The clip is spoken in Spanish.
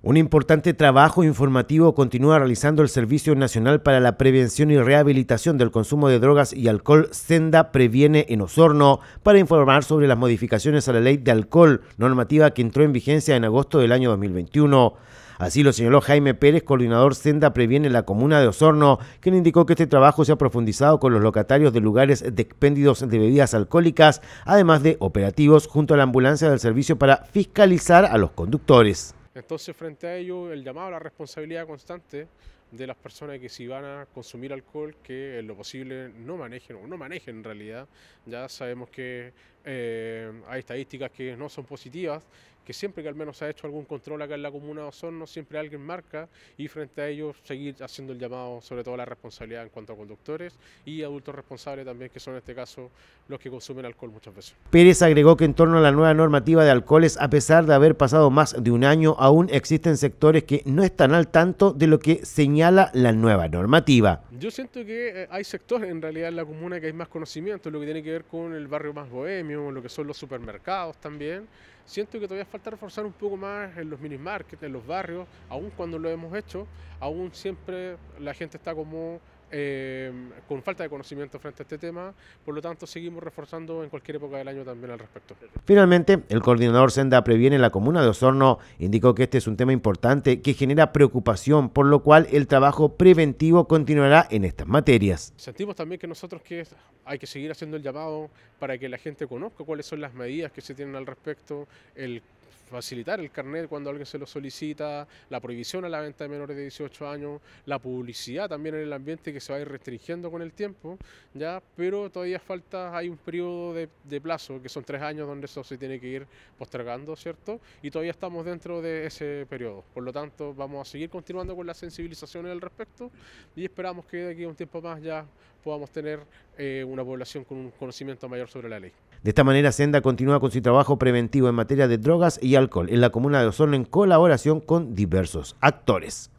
Un importante trabajo informativo continúa realizando el Servicio Nacional para la Prevención y Rehabilitación del Consumo de Drogas y Alcohol, Senda Previene en Osorno, para informar sobre las modificaciones a la ley de alcohol, normativa que entró en vigencia en agosto del año 2021. Así lo señaló Jaime Pérez, coordinador Senda Previene en la comuna de Osorno, quien indicó que este trabajo se ha profundizado con los locatarios de lugares de expendidos de bebidas alcohólicas, además de operativos junto a la ambulancia del servicio para fiscalizar a los conductores. Entonces, frente a ello, el llamado a la responsabilidad constante, de las personas que si van a consumir alcohol que en lo posible no manejen o no manejen en realidad. Ya sabemos que eh, hay estadísticas que no son positivas, que siempre que al menos se ha hecho algún control acá en la comuna son, Osorno, siempre alguien marca y frente a ellos seguir haciendo el llamado sobre todo la responsabilidad en cuanto a conductores y adultos responsables también, que son en este caso los que consumen alcohol muchas veces. Pérez agregó que en torno a la nueva normativa de alcoholes, a pesar de haber pasado más de un año, aún existen sectores que no están al tanto de lo que señalan señala la nueva normativa. Yo siento que eh, hay sectores en realidad en la comuna que hay más conocimiento, lo que tiene que ver con el barrio más bohemio, lo que son los supermercados también. Siento que todavía falta reforzar un poco más en los minimarkets, en los barrios, aún cuando lo hemos hecho, aún siempre la gente está como Em, con falta de conocimiento frente a este tema, por lo tanto seguimos reforzando en cualquier época del año también al respecto. Finalmente, el coordinador Senda Previene en la comuna de Osorno indicó que este es un tema importante que genera preocupación, por lo cual el trabajo preventivo continuará en estas materias. Sentimos también que nosotros que hay que seguir haciendo el llamado para que la gente conozca cuáles son las medidas que se tienen al respecto, el facilitar el carnet cuando alguien se lo solicita, la prohibición a la venta de menores de 18 años, la publicidad también en el ambiente que se va a ir restringiendo con el tiempo, ya, pero todavía falta, hay un periodo de, plazo, que son tres años donde eso se tiene que ir postergando, ¿cierto? Y todavía estamos dentro de ese periodo. Por lo tanto, vamos a seguir continuando con la sensibilización al respecto y esperamos que de aquí a un tiempo más ya podamos tener eh, una población con un conocimiento mayor sobre la ley. De esta manera, Senda continúa con su trabajo preventivo en materia de drogas y alcohol en la comuna de Osorno en colaboración con diversos actores.